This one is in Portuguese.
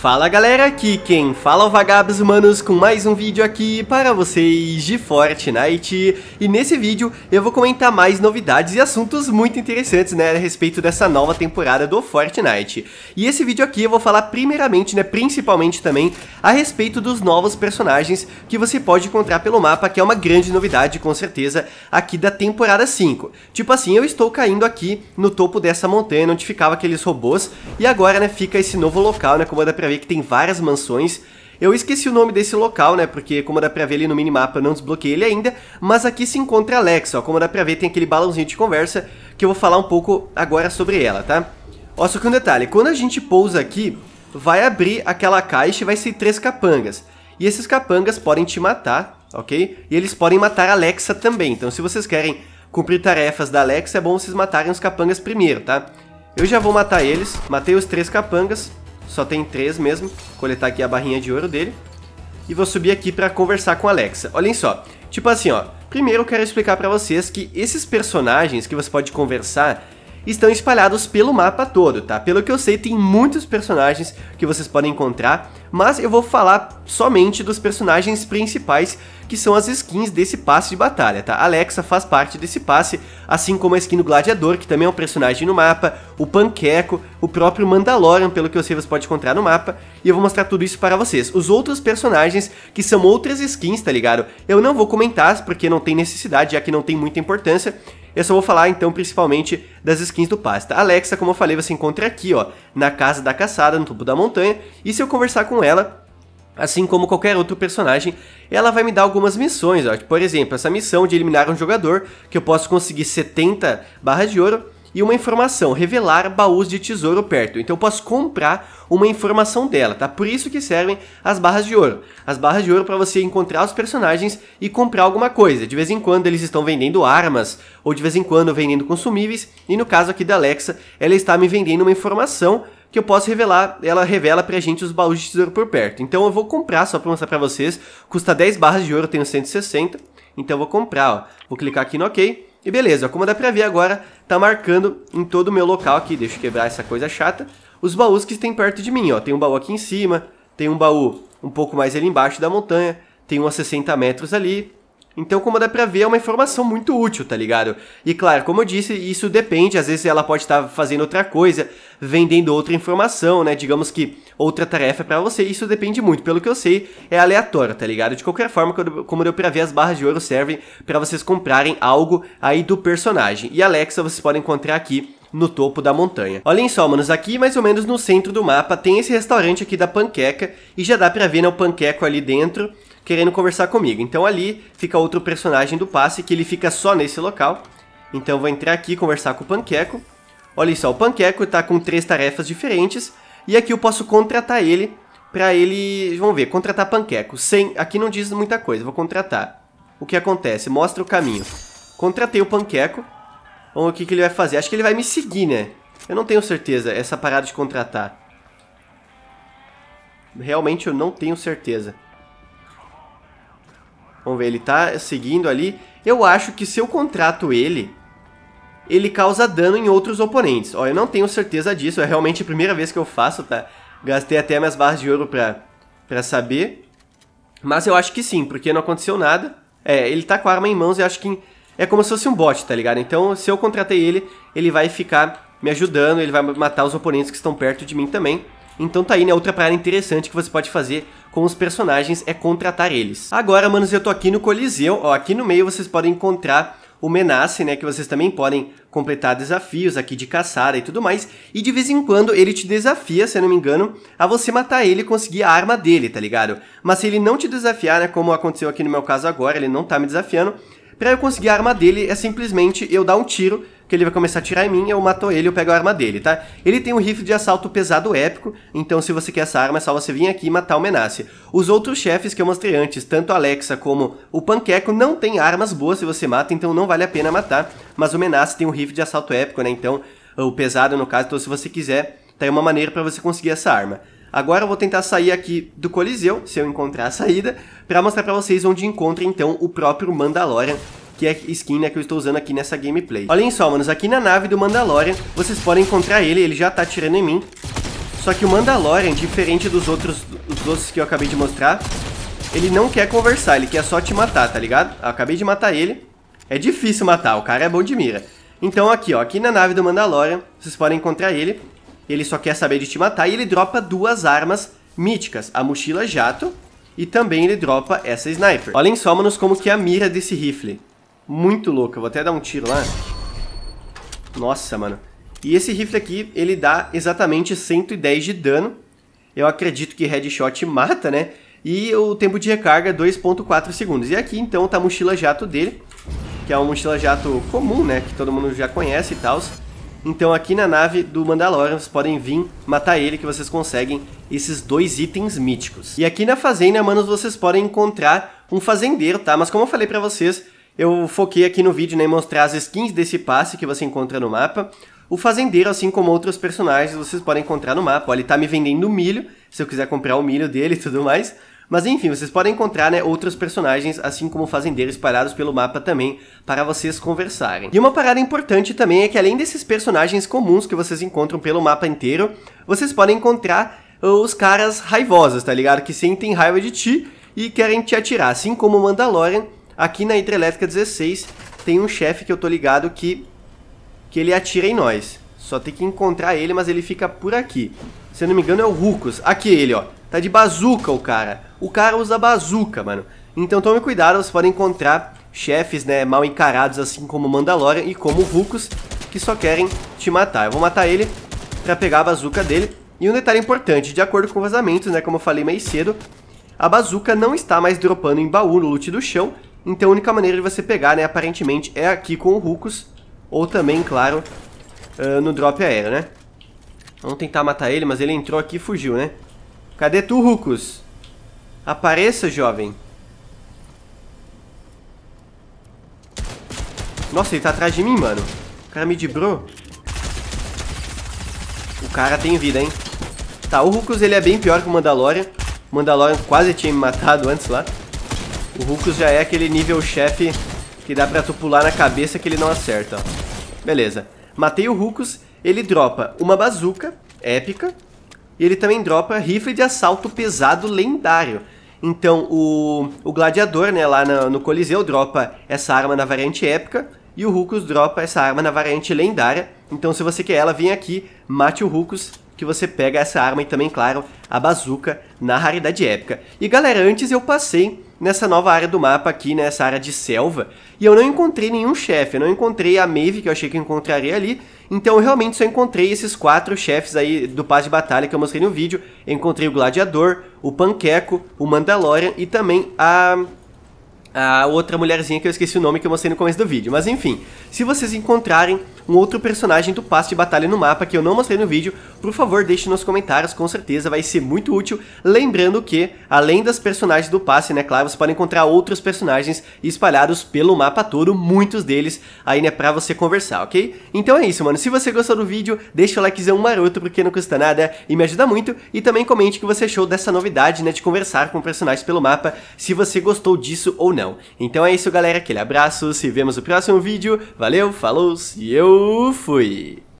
Fala galera, aqui quem fala é o Vagabos Humanos com mais um vídeo aqui para vocês de Fortnite E nesse vídeo eu vou comentar mais novidades e assuntos muito interessantes né, a respeito dessa nova temporada do Fortnite E esse vídeo aqui eu vou falar primeiramente, né, principalmente também a respeito dos novos personagens que você pode encontrar pelo mapa Que é uma grande novidade com certeza aqui da temporada 5 Tipo assim, eu estou caindo aqui no topo dessa montanha onde ficavam aqueles robôs E agora né, fica esse novo local né, como é da ver que tem várias mansões. Eu esqueci o nome desse local, né, porque como dá pra ver ali no minimapa eu não desbloqueei ele ainda, mas aqui se encontra a Alexa, ó, como dá pra ver tem aquele balãozinho de conversa que eu vou falar um pouco agora sobre ela, tá? Ó, só que um detalhe, quando a gente pousa aqui, vai abrir aquela caixa e vai ser três capangas, e esses capangas podem te matar, ok? E eles podem matar a Alexa também, então se vocês querem cumprir tarefas da Alexa, é bom vocês matarem os capangas primeiro, tá? Eu já vou matar eles, matei os três capangas, só tem três mesmo. Coletar aqui a barrinha de ouro dele. E vou subir aqui para conversar com a Alexa. Olhem só, tipo assim, ó. Primeiro eu quero explicar para vocês que esses personagens que você pode conversar estão espalhados pelo mapa todo, tá? Pelo que eu sei, tem muitos personagens que vocês podem encontrar, mas eu vou falar somente dos personagens principais que são as skins desse passe de batalha, tá? Alexa faz parte desse passe, assim como a skin do Gladiador, que também é um personagem no mapa, o Panqueco, o próprio Mandalorian, pelo que eu sei você pode encontrar no mapa, e eu vou mostrar tudo isso para vocês. Os outros personagens, que são outras skins, tá ligado? Eu não vou comentar, porque não tem necessidade, já que não tem muita importância, eu só vou falar então principalmente das skins do passe. A tá? Alexa, como eu falei, você encontra aqui, ó, na casa da caçada, no topo da montanha, e se eu conversar com ela, assim como qualquer outro personagem, ela vai me dar algumas missões, ó. por exemplo, essa missão de eliminar um jogador, que eu posso conseguir 70 barras de ouro, e uma informação, revelar baús de tesouro perto. Então eu posso comprar uma informação dela, tá? Por isso que servem as barras de ouro. As barras de ouro para você encontrar os personagens e comprar alguma coisa. De vez em quando eles estão vendendo armas, ou de vez em quando vendendo consumíveis, e no caso aqui da Alexa, ela está me vendendo uma informação que eu posso revelar, ela revela pra gente os baús de tesouro por perto. Então eu vou comprar só pra mostrar pra vocês, custa 10 barras de ouro, eu tenho 160, então eu vou comprar, ó. Vou clicar aqui no OK, e beleza, como dá pra ver agora, tá marcando em todo o meu local aqui, deixa eu quebrar essa coisa chata, os baús que tem perto de mim, ó, tem um baú aqui em cima, tem um baú um pouco mais ali embaixo da montanha, tem um a 60 metros ali, então, como dá pra ver, é uma informação muito útil, tá ligado? E claro, como eu disse, isso depende, às vezes ela pode estar tá fazendo outra coisa, vendendo outra informação, né? Digamos que outra tarefa para você, isso depende muito. Pelo que eu sei, é aleatório, tá ligado? De qualquer forma, como deu pra ver, as barras de ouro servem para vocês comprarem algo aí do personagem. E Alexa, vocês podem encontrar aqui no topo da montanha. Olhem só, manos, aqui mais ou menos no centro do mapa tem esse restaurante aqui da panqueca e já dá pra ver, né, o panqueco ali dentro querendo conversar comigo. Então ali fica outro personagem do passe que ele fica só nesse local. Então eu vou entrar aqui e conversar com o Panqueco. Olha só, o Panqueco está com três tarefas diferentes e aqui eu posso contratar ele para ele, vamos ver, contratar Panqueco. Sem, aqui não diz muita coisa, vou contratar. O que acontece? Mostra o caminho. Contratei o Panqueco. Vamos ver o que, que ele vai fazer. Acho que ele vai me seguir, né? Eu não tenho certeza, essa parada de contratar. Realmente eu não tenho certeza. Vamos ver, ele tá seguindo ali. Eu acho que se eu contrato ele, ele causa dano em outros oponentes. Ó, eu não tenho certeza disso, é realmente a primeira vez que eu faço, tá? Gastei até minhas barras de ouro pra, pra saber. Mas eu acho que sim, porque não aconteceu nada. É, ele tá com a arma em mãos e acho que é como se fosse um bot, tá ligado? Então, se eu contratei ele, ele vai ficar me ajudando, ele vai matar os oponentes que estão perto de mim também. Então tá aí, né? Outra parada interessante que você pode fazer com os personagens é contratar eles. Agora, manos, eu tô aqui no Coliseu, ó, aqui no meio vocês podem encontrar o Menace, né, que vocês também podem completar desafios aqui de caçada e tudo mais, e de vez em quando ele te desafia, se eu não me engano, a você matar ele e conseguir a arma dele, tá ligado? Mas se ele não te desafiar, né, como aconteceu aqui no meu caso agora, ele não tá me desafiando, Pra eu conseguir a arma dele, é simplesmente eu dar um tiro, que ele vai começar a tirar em mim, eu mato ele, eu pego a arma dele, tá? Ele tem um rifle de assalto pesado épico, então se você quer essa arma, é só você vir aqui e matar o Menace. Os outros chefes que eu mostrei antes, tanto a Alexa como o Panqueco, não tem armas boas se você mata, então não vale a pena matar, mas o Menace tem um rifle de assalto épico, né? Então, o pesado no caso, então se você quiser, tá aí uma maneira pra você conseguir essa arma. Agora eu vou tentar sair aqui do Coliseu, se eu encontrar a saída, para mostrar para vocês onde encontra então o próprio Mandalorian, que é a skin né, que eu estou usando aqui nessa gameplay. Olhem só, manos, aqui na nave do Mandalorian, vocês podem encontrar ele, ele já está atirando em mim. Só que o Mandalorian, diferente dos outros, dos outros que eu acabei de mostrar, ele não quer conversar, ele quer só te matar, tá ligado? Eu acabei de matar ele. É difícil matar, o cara é bom de mira. Então aqui, ó, aqui na nave do Mandalorian, vocês podem encontrar ele ele só quer saber de te matar e ele dropa duas armas míticas, a mochila jato e também ele dropa essa sniper. Olhem só, manos, como que é a mira desse rifle. Muito louca, vou até dar um tiro lá. Nossa, mano. E esse rifle aqui, ele dá exatamente 110 de dano. Eu acredito que headshot mata, né? E o tempo de recarga 2.4 segundos. E aqui, então, tá a mochila jato dele, que é uma mochila jato comum, né? Que todo mundo já conhece e tal. Então aqui na nave do Mandalorian vocês podem vir matar ele que vocês conseguem esses dois itens míticos. E aqui na fazenda, manos, vocês podem encontrar um fazendeiro, tá? Mas como eu falei para vocês, eu foquei aqui no vídeo né, em mostrar as skins desse passe que você encontra no mapa. O fazendeiro, assim como outros personagens, vocês podem encontrar no mapa. Ó, ele tá me vendendo milho, se eu quiser comprar o milho dele e tudo mais. Mas enfim, vocês podem encontrar né, outros personagens, assim como fazendeiros espalhados pelo mapa também, para vocês conversarem. E uma parada importante também é que além desses personagens comuns que vocês encontram pelo mapa inteiro, vocês podem encontrar uh, os caras raivosos, tá ligado? Que sentem raiva de ti e querem te atirar. Assim como o Mandalorian, aqui na Hidrelétrica 16 tem um chefe que eu tô ligado que, que ele atira em nós. Só tem que encontrar ele, mas ele fica por aqui. Se eu não me engano é o Rucos. Aqui ele, ó. Tá de bazuca o cara. O cara usa bazuca, mano. Então tome cuidado, você pode encontrar chefes, né, mal encarados assim como Mandalorian e como Rucos, que só querem te matar. Eu vou matar ele pra pegar a bazuca dele. E um detalhe importante, de acordo com vazamentos, né, como eu falei mais cedo, a bazuca não está mais dropando em baú no loot do chão, então a única maneira de você pegar, né, aparentemente, é aqui com o Rucos, ou também, claro, uh, no drop aéreo, né? Vamos tentar matar ele, mas ele entrou aqui e fugiu, né? Cadê tu, Rucos? Apareça, jovem. Nossa, ele tá atrás de mim, mano. O cara me debrou. O cara tem vida, hein? Tá, o Rucos ele é bem pior que o Mandalorian. O Mandalorian quase tinha me matado antes lá. O Rucos já é aquele nível chefe que dá pra tu pular na cabeça que ele não acerta. Beleza. Matei o Rucos. ele dropa uma bazuca épica e ele também dropa rifle de assalto pesado lendário. Então o, o Gladiador, né, lá no, no Coliseu, dropa essa arma na variante épica. E o rucos dropa essa arma na variante lendária. Então se você quer ela, vem aqui, mate o rucos que você pega essa arma e também, claro, a bazuca na raridade épica. E galera, antes eu passei nessa nova área do mapa aqui, nessa área de selva, e eu não encontrei nenhum chefe, eu não encontrei a Maeve que eu achei que encontraria ali, então eu realmente só encontrei esses quatro chefes aí do paz de batalha que eu mostrei no vídeo. Eu encontrei o Gladiador, o Panqueco, o Mandalorian e também a a outra mulherzinha que eu esqueci o nome que eu mostrei no começo do vídeo. Mas enfim, se vocês encontrarem um outro personagem do passe de batalha no mapa que eu não mostrei no vídeo, por favor deixe nos comentários, com certeza vai ser muito útil. Lembrando que, além das personagens do passe, né, claro, você pode encontrar outros personagens espalhados pelo mapa todo, muitos deles aí, né, pra você conversar, ok? Então é isso, mano, se você gostou do vídeo, deixa o likezão maroto, porque não custa nada e me ajuda muito, e também comente o que você achou dessa novidade, né, de conversar com personagens pelo mapa, se você gostou disso ou não. Então é isso, galera, aquele abraço, se vemos no próximo vídeo, valeu, falou, e eu fui!